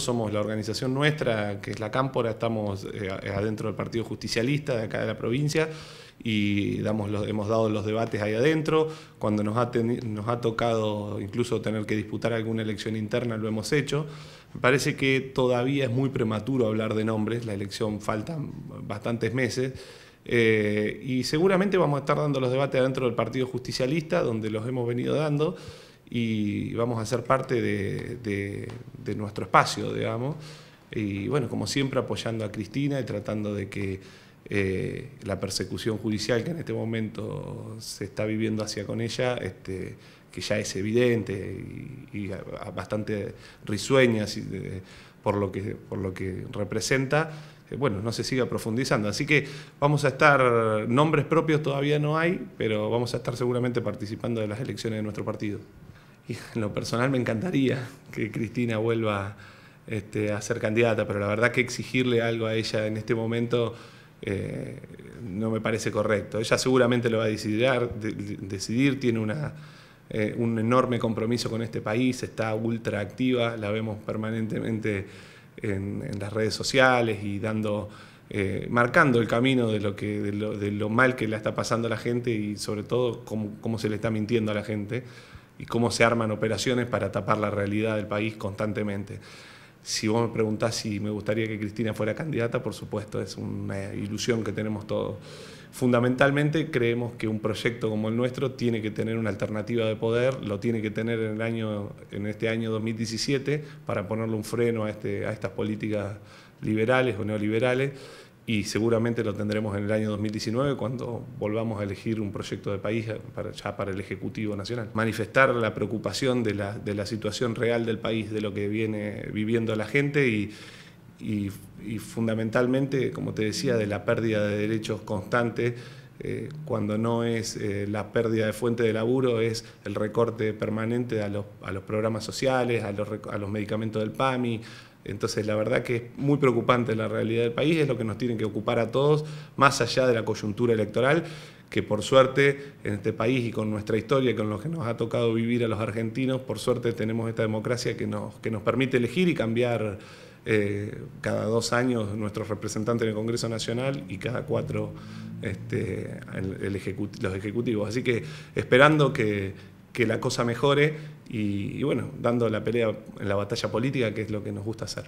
Somos la organización nuestra, que es la Cámpora, estamos eh, eh, adentro del Partido Justicialista de acá de la provincia y damos los, hemos dado los debates ahí adentro. Cuando nos ha, nos ha tocado incluso tener que disputar alguna elección interna, lo hemos hecho. Me parece que todavía es muy prematuro hablar de nombres, la elección faltan bastantes meses. Eh, y seguramente vamos a estar dando los debates adentro del Partido Justicialista, donde los hemos venido dando y vamos a ser parte de, nuestro espacio, digamos. Y bueno, como siempre apoyando a Cristina y tratando de que eh, la persecución judicial que en este momento se está viviendo hacia con ella, este, que ya es evidente y, bastante risueña por, lo que, por lo que representa, eh, bueno, no se siga profundizando. Así que vamos a estar, nombres propios todavía no hay, pero vamos a estar seguramente participando de las elecciones de nuestro partido lo personal me encantaría que Cristina vuelva este, a ser candidata, pero la verdad que exigirle algo a ella en este momento eh, no me parece correcto. Ella seguramente lo va a decidir, tiene eh, un enorme compromiso con este país, está ultra activa, la vemos permanentemente en, las redes sociales y dando... Eh, marcando el camino de lo, mal que le está pasando a la gente y sobre todo cómo se le está mintiendo a la gente y cómo se arman operaciones para tapar la realidad del país constantemente. Si vos me preguntás si me gustaría que Cristina fuera candidata, por supuesto, es una ilusión que tenemos todos. Fundamentalmente creemos que un proyecto como el nuestro tiene que tener una alternativa de poder, lo tiene que tener en, el año, en este año 2017 para ponerle un freno a, este, a estas políticas liberales o neoliberales y seguramente lo tendremos en el año 2019 cuando volvamos a elegir un proyecto de país eh, para, ya para el Ejecutivo Nacional. Manifestar la preocupación de la, situación real del país, de lo que viene viviendo la gente y, fundamentalmente, como te decía, de la pérdida de derechos constantes. Eh, cuando no es eh, la pérdida de fuente de laburo, es el recorte permanente a los, programas sociales, a los, a los medicamentos del PAMI, entonces, la verdad que es muy preocupante la realidad del país, es lo que nos tiene que ocupar a todos, más allá de la coyuntura electoral, que por suerte en este país y con nuestra historia y con lo que nos ha tocado vivir a los argentinos, por suerte tenemos esta democracia que nos, que nos permite elegir y cambiar eh, cada dos años nuestros representantes en el Congreso Nacional y cada cuatro este, los ejecutivos. Así que esperando que, que la cosa mejore y, bueno, dando la pelea en la batalla política, que es lo que nos gusta hacer.